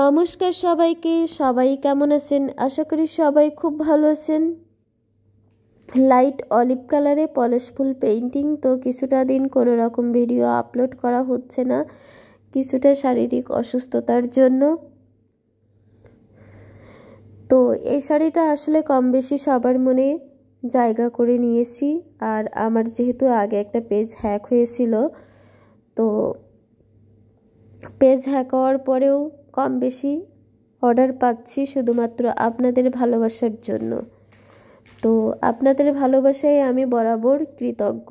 নমস্কার সবাইকে সবাই কেমন আছেন আশা করি সবাই খুব ভালো আছেন লাইট অলিভ কালারে পলিশফুল পেইন্টিং তো কিছুটা দিন কোনো রকম ভিডিও আপলোড করা হচ্ছে না কিছুটা শারীরিক অসুস্থতার জন্য তো এই শাড়িটা আসলে কম বেশি সবার মনে জায়গা করে নিয়েছি আর আমার যেহেতু আগে একটা পেজ হ্যাক হয়েছিল তো পেজ হ্যাক হওয়ার পরেও কম বেশি অর্ডার পাচ্ছি শুধুমাত্র আপনাদের ভালোবাসার জন্য তো আপনাদের ভালোবাসায় আমি বরাবর কৃতজ্ঞ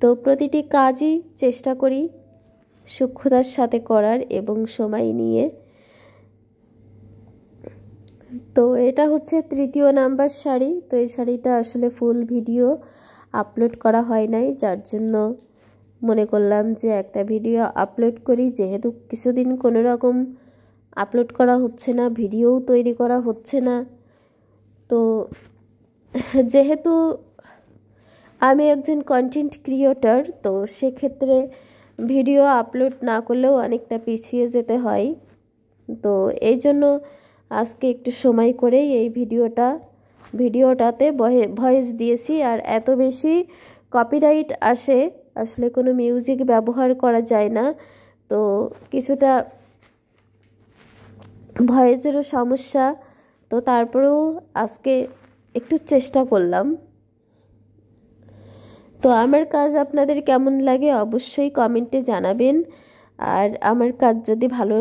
তো প্রতিটি কাজই চেষ্টা করি সূক্ষ্মতার সাথে করার এবং সময় নিয়ে তো এটা হচ্ছে তৃতীয় নাম্বার শাড়ি তো এই শাড়িটা আসলে ফুল ভিডিও আপলোড করা হয় নাই যার জন্য মনে করলাম যে একটা ভিডিও আপলোড করি যেহেতু কিছুদিন কোনো রকম আপলোড করা হচ্ছে না ভিডিও তৈরি করা হচ্ছে না তো যেহেতু আমি একজন কন্টেন্ট ক্রিয়েটর তো সেক্ষেত্রে ভিডিও আপলোড না করলেও অনেকটা পিছিয়ে যেতে হয় তো এই জন্য আজকে একটু সময় করে এই ভিডিওটা ভিডিওটাতে ভয়েস দিয়েছি আর এত বেশি কপিরাইট আসে আসলে কোনো মিউজিক ব্যবহার করা যায় না তো কিছুটা ভয়েসেরও সমস্যা তো তারপরেও আজকে একটু চেষ্টা করলাম তো আমার কাজ আপনাদের কেমন লাগে অবশ্যই কমেন্টে জানাবেন আর আমার কাজ যদি ভালো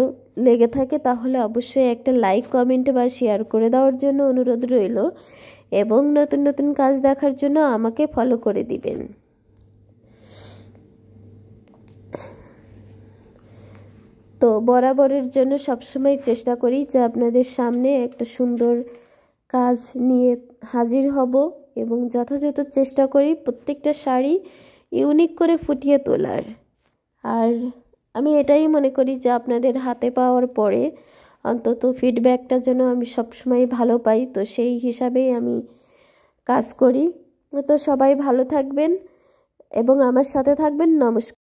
লেগে থাকে তাহলে অবশ্যই একটা লাইক কমেন্ট বা শেয়ার করে দেওয়ার জন্য অনুরোধ রইল এবং নতুন নতুন কাজ দেখার জন্য আমাকে ফলো করে দিবেন তো বরাবরের জন্য সবসময় চেষ্টা করি যে আপনাদের সামনে একটা সুন্দর কাজ নিয়ে হাজির হব এবং যথাযথ চেষ্টা করি প্রত্যেকটা শাড়ি ইউনিক করে ফুটিয়ে তোলার আর আমি এটাই মনে করি যে আপনাদের হাতে পাওয়ার পরে অন্তত ফিডব্যাকটা যেন আমি সবসময় ভালো পাই তো সেই হিসাবেই আমি কাজ করি তো সবাই ভালো থাকবেন এবং আমার সাথে থাকবেন নমস্কার